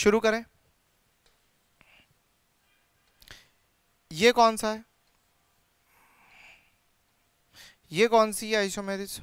शुरू करें ये कौन सा है ये कौन सी है आइसोमेरिज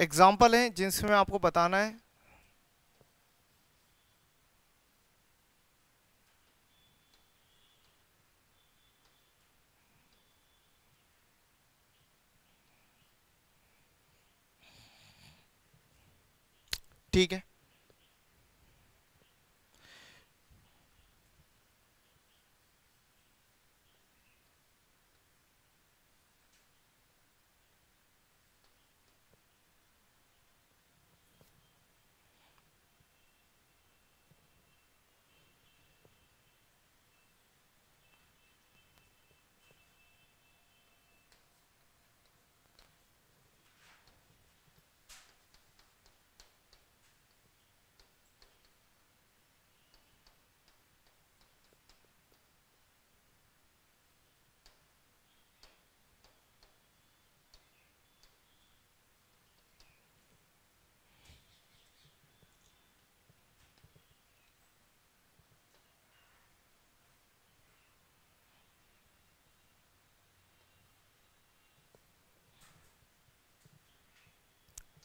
एग्जाम्पल हैं जिनसे आपको बताना है ठीक है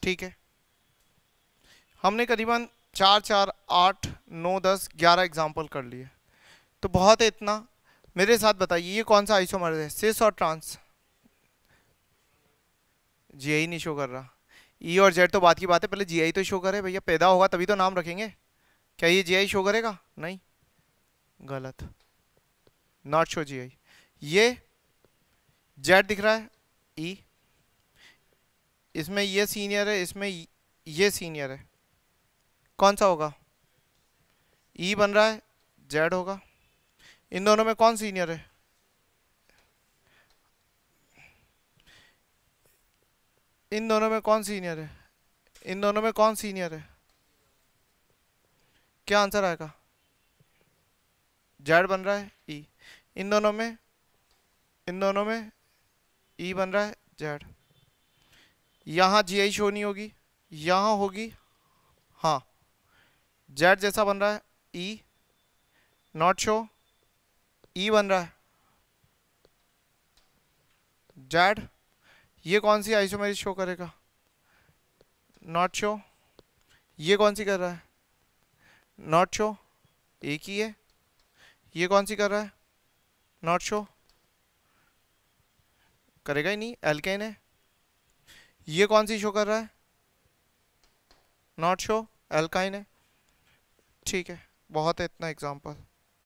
ठीक है हमने करीबन चार चार आठ नौ दस ग्यारह एग्जाम्पल कर लिए तो बहुत है इतना मेरे साथ बताइए ये कौन सा मर्ज है सिस और ट्रांस जी आई नहीं शो कर रहा ई e और जेड तो बात की बात है पहले जी आई तो शो करे भैया पैदा होगा तभी तो नाम रखेंगे क्या ये जी आई शो करेगा नहीं गलत नॉट शो जी आई ये जेड दिख रहा है ई e। इसमें ये सीनियर है इसमें ये सीनियर है कौन सा होगा ई e बन रहा है जेड होगा इन दोनों में कौन सीनियर है इन दोनों में कौन सीनियर है इन दोनों में कौन सीनियर है क्या आंसर आएगा जेड बन रहा है ई e. इन दोनों में इन दोनों में ई e बन रहा है जेड यहाँ जी आई शो नहीं होगी यहाँ होगी हाँ जेड जैसा बन रहा है ई नॉट शो ई बन रहा है जेड ये कौन सी आई मेरी शो करेगा नॉट शो ये कौन सी कर रहा है नॉट शो एक ही है ये कौन सी कर रहा है नॉट शो करेगा ही नहीं एल्केन है ये कौन सी शो कर रहा है नॉट शो एल्काइन है ठीक है बहुत है इतना एग्जाम्पल